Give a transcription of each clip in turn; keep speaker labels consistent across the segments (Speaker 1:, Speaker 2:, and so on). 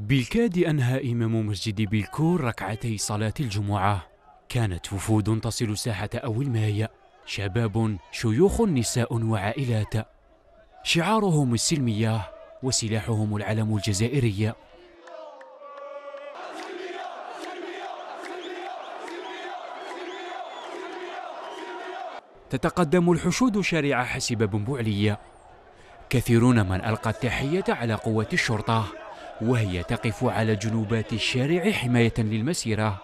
Speaker 1: بالكاد أنهى إمام مسجد بلكور ركعتي صلاة الجمعة كانت وفود تصل ساحة أول مايو شباب شيوخ نساء وعائلات شعارهم السلمية وسلاحهم العلم الجزائري تتقدم الحشود شارع حسب بن بوعلية كثيرون من ألقى التحية على قوة الشرطة وهي تقف على جنوبات الشارع حماية للمسيرة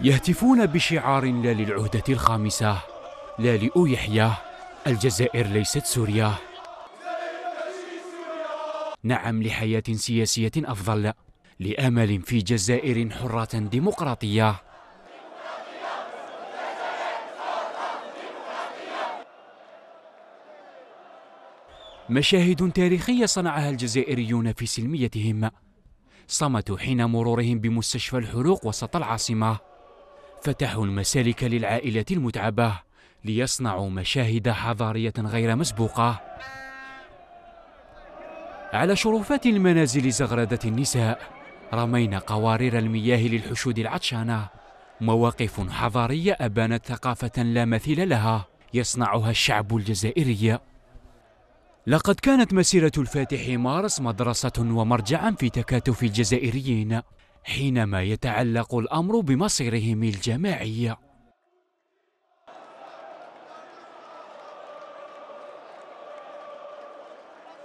Speaker 1: يهتفون بشعار لا للعهدة الخامسة لا لأو يحيى الجزائر ليست سوريا نعم لحياة سياسية أفضل لأمل في جزائر حرة ديمقراطية مشاهد تاريخية صنعها الجزائريون في سلميتهم صمتوا حين مرورهم بمستشفى الحروق وسط العاصمة فتحوا المسالك للعائلة المتعبة ليصنعوا مشاهد حضارية غير مسبوقة على شرفات المنازل زغردة النساء رمينا قوارير المياه للحشود العطشانة مواقف حضارية أبانت ثقافة لا مثيل لها يصنعها الشعب الجزائري لقد كانت مسيرة الفاتح مارس مدرسة ومرجعا في تكاتف الجزائريين حينما يتعلق الأمر بمصيرهم الجماعي